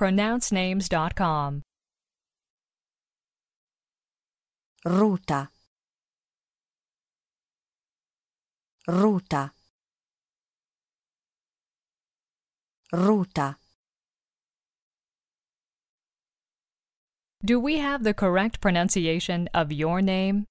pronouncenames.com. Ruta Ruta Ruta Do we have the correct pronunciation of your name?